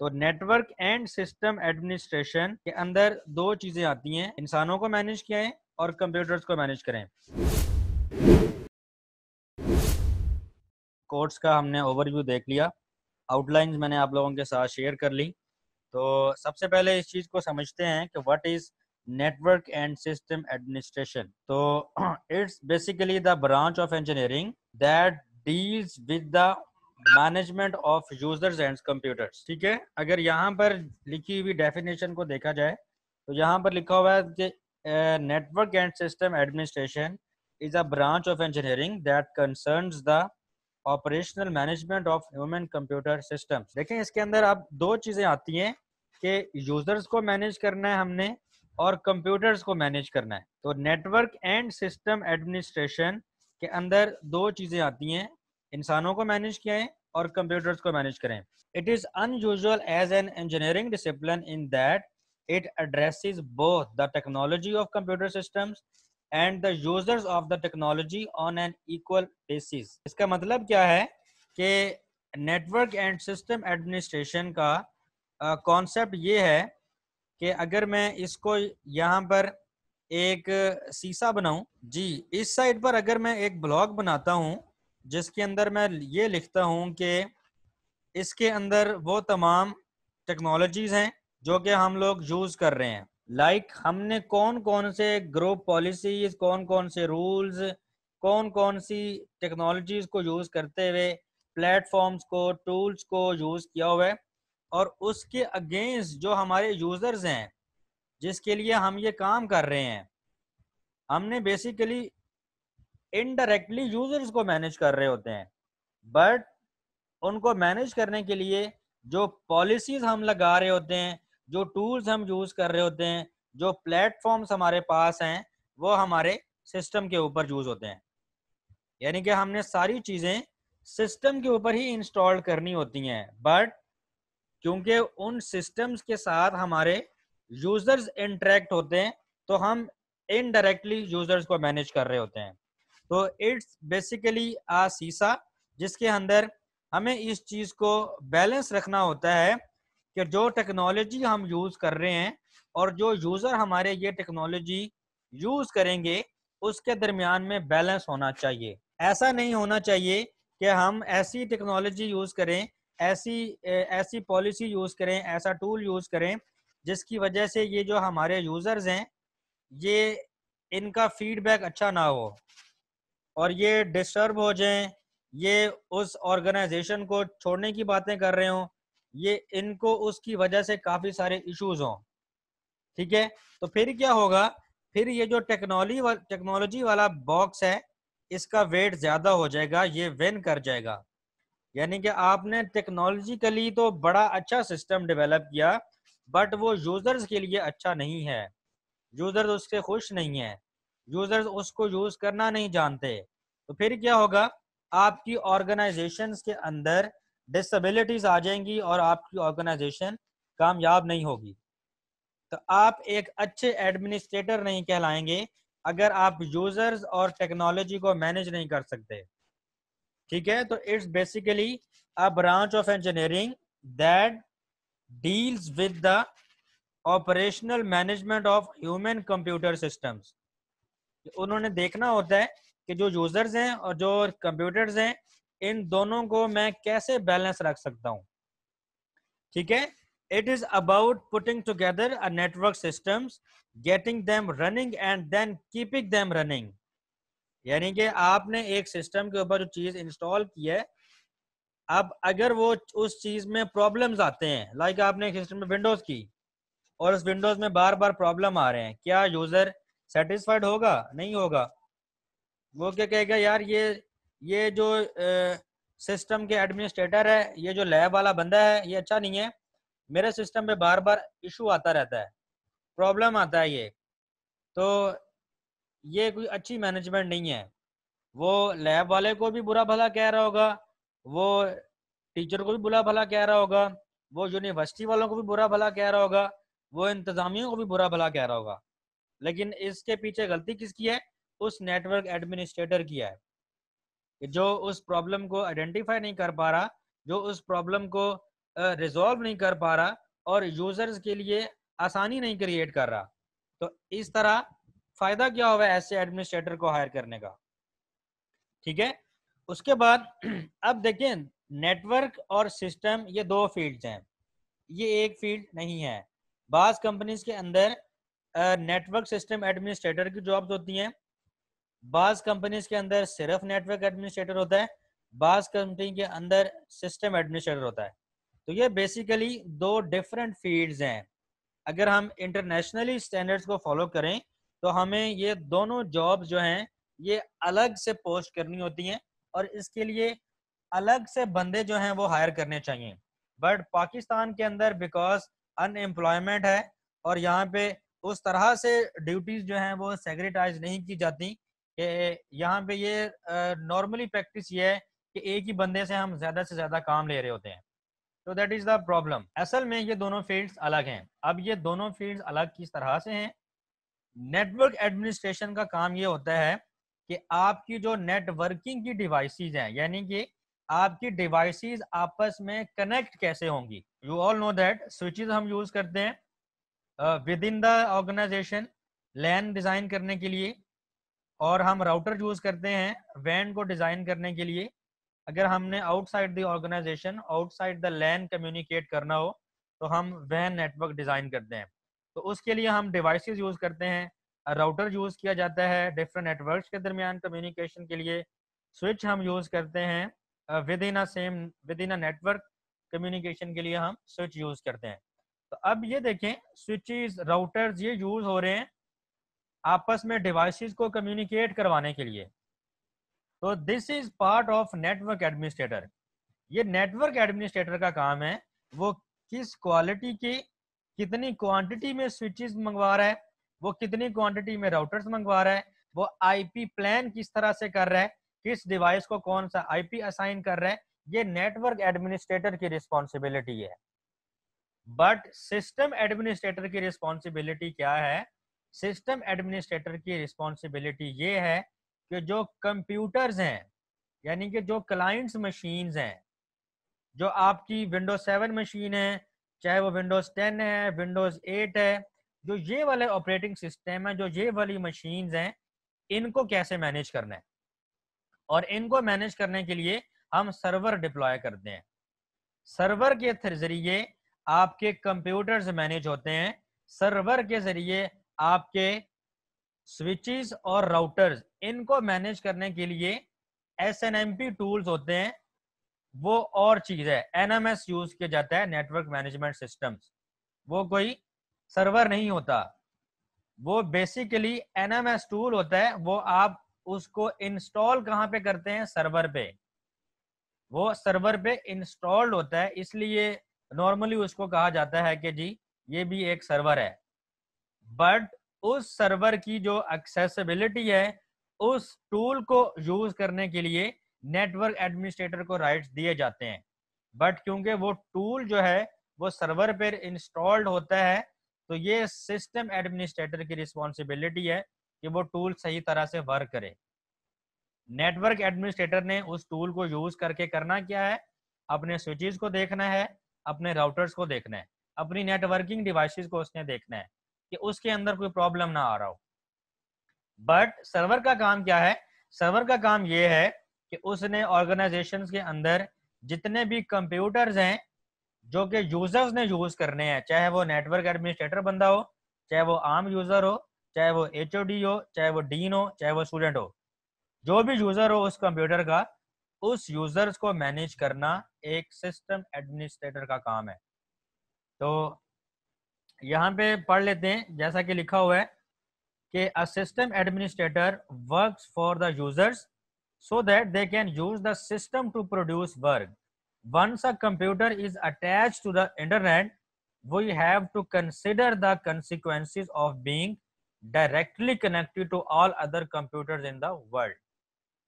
तो network and system administration के अंदर दो चीजें आती हैं इंसानों को मैनेज किया है और कंप्यूटर्स को मैनेज करें कोर्स का हमने ओवरव्यू देख लिया आउटलाइंस मैंने आप लोगों के साथ शेयर कर ली तो सबसे पहले इस चीज़ को समझते हैं कि what is network and system administration तो it's basically the branch of engineering that deals with the management of users and computers ठीक है अगर यहाँ पर लिखी हुई डेफिनेशन को देखा जाए तो यहाँ पर लिखा हुआ है कि network and system administration is a branch of engineering that concerns the operational management of human computer system देखें इसके अंदर आप दो चीजें आती हैं कि यूजर्स को मैनेज करना है हमने और कंप्यूटर्स को मैनेज करना है तो नेटवर्क एंड सिस्टम एडमिनिस्ट्रेशन के अंदर दो चीजें आती हैं इंसानों को मैनेज किया और कंप्यूटर्स को मैनेज करें it is unusual as an engineering discipline in that it address both the technology of computer system and the users of the technology on an equal basis इसका मतलब क्या है कि नेटवर्क एंड सिस्टम एडमिनिस्ट्रेशन का concept uh, ये है कि अगर मैं इसको यहाँ पर एक सीसा बनाऊं जी इस साइड पर अगर मैं एक ब्लॉक बनाता हूँ जिसके अंदर मैं ये लिखता हूँ कि इसके अंदर वो तमाम टेक्नोलॉजीज़ हैं जो कि हम लोग यूज़ कर रहे हैं लाइक like, हमने कौन कौन से ग्रुप पॉलिसीज कौन कौन से रूल्स कौन कौन सी टेक्नोलॉजीज़ को यूज़ करते हुए प्लेटफॉर्म्स को टूल्स को यूज़ किया हुआ है और उसके अगेंस्ट जो हमारे यूज़र्स हैं जिसके लिए हम ये काम कर रहे हैं हमने बेसिकली इनडायरेक्टली यूजर्स को मैनेज कर रहे होते हैं बट उनको मैनेज करने के लिए जो पॉलिसीज हम लगा रहे होते हैं जो टूल्स हम यूज कर रहे होते हैं जो प्लेटफॉर्म्स हमारे पास हैं वो हमारे सिस्टम के ऊपर यूज होते हैं यानी कि हमने सारी चीजें सिस्टम के ऊपर ही इंस्टॉल करनी होती हैं बट क्योंकि उन सिस्टम्स के साथ हमारे यूजर्स इंटरेक्ट होते हैं तो हम इनडायरेक्टली यूजर्स को मैनेज कर रहे होते हैं तो इट्स बेसिकली आ सीसा जिसके अंदर हमें इस चीज़ को बैलेंस रखना होता है कि जो टेक्नोलॉजी हम यूज़ कर रहे हैं और जो यूज़र हमारे ये टेक्नोलॉजी यूज़ करेंगे उसके दरमियान में बैलेंस होना चाहिए ऐसा नहीं होना चाहिए कि हम ऐसी टेक्नोलॉजी यूज़ करें ऐसी ऐसी पॉलिसी यूज़ करें ऐसा टूल यूज़ करें जिसकी वजह से ये जो हमारे यूज़र्स हैं ये इनका फीडबैक अच्छा ना हो और ये डिस्टर्ब हो जाएं ये उस ऑर्गेनाइजेशन को छोड़ने की बातें कर रहे हों ये इनको उसकी वजह से काफी सारे इश्यूज हों ठीक है तो फिर क्या होगा फिर ये जो टेक्नोलॉजी वा, टेक्नोलॉजी वाला बॉक्स है इसका वेट ज्यादा हो जाएगा ये विन कर जाएगा यानी कि आपने टेक्नोलॉजिकली तो बड़ा अच्छा सिस्टम डेवलप किया बट वो यूजर्स के लिए अच्छा नहीं है यूजर्स उससे खुश नहीं है यूजर्स उसको यूज करना नहीं जानते तो फिर क्या होगा आपकी ऑर्गेनाइजेशन के अंदर डिसबिलिटीज आ जाएंगी और आपकी ऑर्गेनाइजेशन कामयाब नहीं होगी तो आप एक अच्छे एडमिनिस्ट्रेटर नहीं कहलाएंगे अगर आप यूजर्स और टेक्नोलॉजी को मैनेज नहीं कर सकते ठीक है तो it's basically a branch of engineering that deals with the operational management of human computer systems उन्होंने देखना होता है कि जो यूजर्स हैं और जो कंप्यूटर्स हैं इन दोनों को मैं कैसे बैलेंस रख सकता हूं ठीक है it is about putting together a network system getting them running and then keeping them running यानी कि आपने एक सिस्टम के ऊपर जो चीज इंस्टॉल की है अब अगर वो उस चीज में प्रॉब्लम्स आते हैं लाइक आपने एक सिस्टम में विंडोज की और उस विंडोज में बार बार प्रॉब्लम आ रहे हैं क्या यूजर सेटिस्फाइड होगा नहीं होगा वो क्या कहेगा यार ये ये जो सिस्टम के एडमिनिस्ट्रेटर है ये जो लैब वाला बंदा है ये अच्छा नहीं है मेरे सिस्टम में बार बार इशू आता रहता है प्रॉब्लम आता है ये तो ये कोई अच्छी मैनेजमेंट नहीं है वो लैब वाले को भी बुरा भला कह रहा होगा वो टीचर को भी बुरा भला कह रहा होगा वो यूनिवर्सिटी वालों को भी बुरा भला कह रहा होगा वो इंतजामियों को भी बुरा भला कह रहा होगा लेकिन इसके पीछे गलती किसकी है उस नेटवर्क एडमिनिस्ट्रेटर की है जो उस प्रॉब्लम को आइडेंटिफाई नहीं कर पा रहा जो उस प्रॉब्लम को रिजॉल्व नहीं कर पा रहा और यूजर्स के लिए आसानी नहीं क्रिएट कर रहा तो इस तरह फायदा क्या होगा ऐसे एडमिनिस्ट्रेटर को हायर करने का ठीक है उसके बाद अब देखें नेटवर्क और सिस्टम ये दो फील्ड्स हैं ये एक फील्ड नहीं है बाज कंपनीज के अंदर नेटवर्क सिस्टम एडमिनिस्ट्रेटर की जॉब्स होती हैं बाज कंपनीज के अंदर सिर्फ नेटवर्क एडमिनिस्ट्रेटर होता है बाज कंपनी के अंदर सिस्टम एडमिनिस्ट्रेटर होता है तो ये बेसिकली दो डिफरेंट फील्ड्स हैं अगर हम इंटरनेशनली स्टैंडर्ड्स को फॉलो करें तो हमें ये दोनों जॉब जो हैं ये अलग से पोस्ट करनी होती हैं और इसके लिए अलग से बंदे जो हैं वो हायर करने चाहिए बट पाकिस्तान के अंदर बिकॉज अनएम्प्लॉयमेंट है और यहाँ पे उस तरह से ड्यूटीज जो हैं वो सेग्रेटाइज नहीं की जाती यहाँ पे ये नॉर्मली प्रैक्टिस ये है कि एक ही बंदे से हम ज्यादा से ज्यादा काम ले रहे होते हैं तो दैट इज द प्रॉब्लम असल में ये दोनों फील्ड्स अलग हैं अब ये दोनों फील्ड्स अलग किस तरह से हैं नेटवर्क एडमिनिस्ट्रेशन का काम ये होता है कि आपकी जो नेटवर्किंग की डिवाइसेस हैं यानी कि आपकी डिवाइसिस आपस में कनेक्ट कैसे होंगी you all know that switches हम यूज करते हैं within the organization LAN design करने के लिए और हम राउटर यूज़ करते हैं वैन को डिज़ाइन करने के लिए अगर हमने outside the organization outside the LAN communicate करना हो तो हम वैन नेटवर्क डिज़ाइन करते हैं तो उसके लिए हम डिवाइसेस यूज़ करते हैं राउटर यूज़ किया जाता है डिफरेंट नेटवर्क्स के दरमियान कम्युनिकेशन के लिए स्विच हम यूज़ करते हैं within a same within a network communication के लिए हम स्विच यूज़ करते हैं तो अब ये देखें स्विचेस राउटर्स ये यूज हो रहे हैं आपस में डिवाइसेस को कम्युनिकेट करवाने के लिए तो this is part of network administrator ये नेटवर्क एडमिनिस्ट्रेटर का काम है वो किस क्वालिटी की कितनी क्वांटिटी में स्विचेस मंगवा रहा है वो कितनी क्वांटिटी में राउटर्स मंगवा रहा है वो आईपी प्लान किस तरह से कर रहा है किस डिवाइस को कौन सा आईपी असाइन कर रहा है ये नेटवर्क एडमिनिस्ट्रेटर की रिस्पॉन्सिबिलिटी है बट सिस्टम एडमिनिस्ट्रेटर की रिस्पॉन्सिबिलिटी क्या है सिस्टम एडमिनिस्ट्रेटर की रिस्पॉन्सिबिलिटी ये है कि जो कंप्यूटर्स हैं यानी कि जो क्लाइंट्स मशीन्स हैं जो आपकी विंडोज सेवन मशीन है चाहे वो विंडोज टेन है विंडोज एट है जो ये वाले ऑपरेटिंग सिस्टम है जो ये वाली मशीन्स हैं इनको कैसे मैनेज करना है और इनको मैनेज करने के लिए हम सर्वर डिप्लॉय करते हैं सर्वर के जरिए आपके कंप्यूटर से मैनेज होते हैं सर्वर के जरिए आपके स्विचेस और राउटर्स इनको मैनेज करने के लिए S N M P tools होते हैं वो और चीज़ है एन एम एस यूज किया जाता है नेटवर्क मैनेजमेंट सिस्टम्स वो कोई सर्वर नहीं होता वो basically N M S tool होता है वो आप उसको इंस्टॉल कहाँ पे करते हैं सर्वर पे वो सर्वर पे इंस्टॉल्ड होता है इसलिए नॉर्मली उसको कहा जाता है कि जी ये भी एक सर्वर है बट उस सर्वर की जो एक्सेसिबिलिटी है उस टूल को यूज करने के लिए नेटवर्क एडमिनिस्ट्रेटर को राइट्स दिए जाते हैं बट क्योंकि वो टूल जो है वो सर्वर पर इंस्टॉल्ड होता है तो ये सिस्टम एडमिनिस्ट्रेटर की रिस्पॉन्सिबिलिटी है कि वो टूल सही तरह से वर्क करे नेटवर्क एडमिनिस्ट्रेटर ने उस टूल को यूज करके करना क्या है अपने स्विचेस को देखना है अपने राउटर्स को देखना है अपनी नेटवर्किंग डिवाइसेस को उसने देखना है कि उसके अंदर कोई प्रॉब्लम ना आ रहा हो बट सर्वर का काम क्या है सर्वर का काम यह है कि उसने ऑर्गेनाइजेशन के अंदर जितने भी कंप्यूटर्स हैं जो कि यूजर्स ने यूज करने हैं चाहे वो नेटवर्क एडमिनिस्ट्रेटर बंदा हो चाहे वो आम यूजर हो चाहे वो एच हो चाहे वो डीन हो चाहे वो स्टूडेंट हो जो भी यूजर हो उस कंप्यूटर का उस यूजर्स को मैनेज करना एक सिस्टम एडमिनिस्ट्रेटर का काम है तो यहां पे पढ़ लेते हैं जैसा कि लिखा हुआ है कि a system administrator works for the users so that they can use the system to produce work once a computer is attach to the internet we have to consider the consequences of being directly connected to all other computer in the world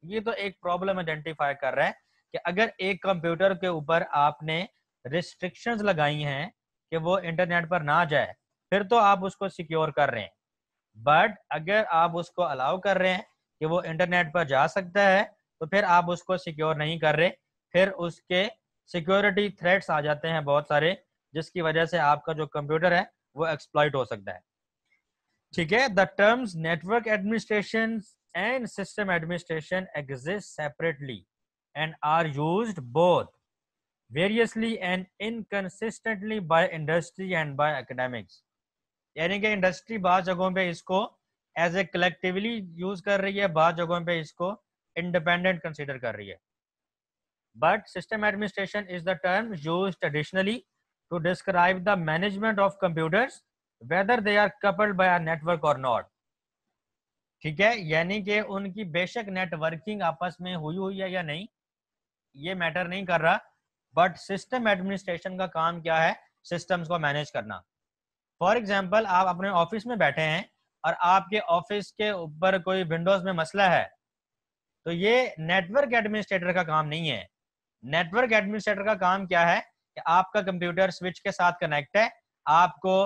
ये तो एक problem identify कर रहा है कि अगर एक computer के ऊपर आपने रिस्ट्रिक्शन लगाई हैं कि वो इंटरनेट पर ना जाए फिर तो आप उसको सिक्योर कर रहे हैं बट अगर आप उसको अलाउ कर रहे हैं कि वो इंटरनेट पर जा सकता है तो फिर आप उसको सिक्योर नहीं कर रहे फिर उसके सिक्योरिटी थ्रेट्स आ जाते हैं बहुत सारे जिसकी वजह से आपका जो कंप्यूटर है वो एक्सप्लॉइट हो सकता है ठीक है the terms network administration and system administration exist separately and are used both variously and inconsistently by industry and by academics यानी कि इंडस्ट्री बाद जगहों पे इसको एज ए कलेक्टिवली यूज कर रही है बाद जगहों पे इसको इंडिपेंडेंट कंसिडर कर रही है but system administration is the term use traditionally to describe the management of computers whether they are coupled by a network or not ठीक है यानी कि उनकी बेशक नेटवर्किंग आपस में हुई हुई है या नहीं ये मैटर नहीं कर रहा बट सिस्टम एडमिनिस्ट्रेशन का काम क्या है सिस्टम्स को मैनेज करना फॉर एग्जाम्पल आप अपने ऑफिस में बैठे हैं और आपके ऑफिस के ऊपर कोई विंडोज में मसला है तो ये नेटवर्क एडमिनिस्ट्रेटर का काम नहीं है नेटवर्क एडमिनिस्ट्रेटर का काम क्या है कि आपका कंप्यूटर स्विच के साथ कनेक्ट है आपको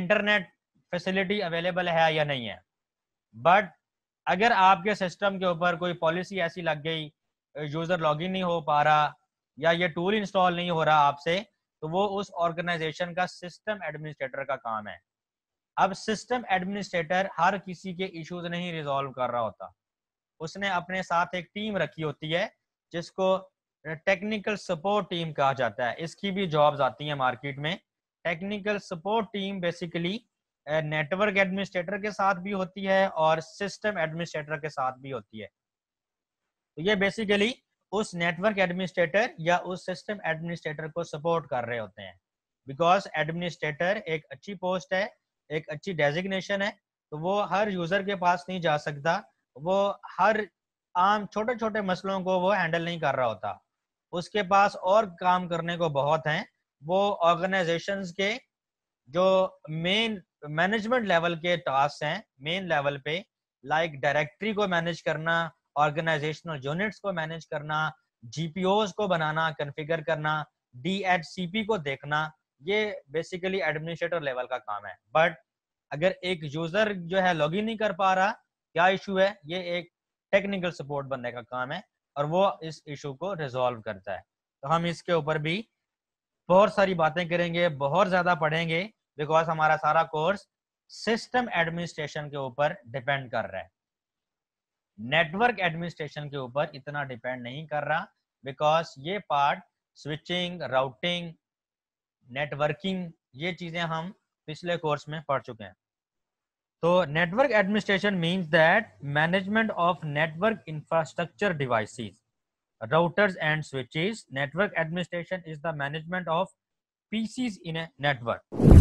इंटरनेट फैसिलिटी अवेलेबल है या नहीं है बट अगर आपके सिस्टम के ऊपर कोई पॉलिसी ऐसी लग गई यूजर लॉगिन नहीं हो पा रहा या ये टूल इंस्टॉल नहीं हो रहा आपसे तो वो उस ऑर्गेनाइजेशन का सिस्टम एडमिनिस्ट्रेटर का काम है अब सिस्टम एडमिनिस्ट्रेटर हर किसी के इश्यूज नहीं रिजॉल्व कर रहा होता उसने अपने साथ एक टीम रखी होती है जिसको टेक्निकल सपोर्ट टीम कहा जाता है इसकी भी जॉब्स आती हैं मार्केट में technical support team basically network administrator के साथ भी होती है और सिस्टम एडमिनिस्ट्रेटर के साथ भी होती है तो ये बेसिकली उस नेटवर्क एडमिनिस्ट्रेटर या उस सिस्टम एडमिनिस्ट्रेटर को सपोर्ट कर रहे होते हैं बिकॉज एडमिनिस्ट्रेटर एक अच्छी पोस्ट है एक अच्छी डेजिग्नेशन है तो वो हर यूजर के पास नहीं जा सकता वो हर आम छोटे छोटे मसलों को वो हैंडल नहीं कर रहा होता उसके पास और काम करने को बहुत हैं वो ऑर्गेनाइजेशंस के जो मेन मैनेजमेंट लेवल के टास्क हैं मेन लेवल पे लाइक like डायरेक्टरी को मैनेज करना ऑर्गेनाइजेशनल यूनिट्स को मैनेज करना जीपीओज को बनाना कन्फिगर करना डी को देखना ये बेसिकली एडमिनिस्ट्रेटर लेवल का काम है बट अगर एक यूजर जो है लॉग इन नहीं कर पा रहा क्या इशू है ये एक टेक्निकल सपोर्ट बनने का काम है और वो इस इशू को रिजॉल्व करता है तो हम इसके ऊपर भी बहुत सारी बातें करेंगे बहुत ज़्यादा पढ़ेंगे बिकॉज हमारा सारा कोर्स सिस्टम एडमिनिस्ट्रेशन के ऊपर डिपेंड कर रहा है नेटवर्क एडमिनिस्ट्रेशन के ऊपर इतना डिपेंड नहीं कर रहा बिकॉज ये पार्ट स्विचिंग राउटिंग नेटवर्किंग ये चीजें हम पिछले कोर्स में पढ़ चुके हैं तो network administration means that management of network infrastructure devices routers and switches network administration is the management of PCs in a network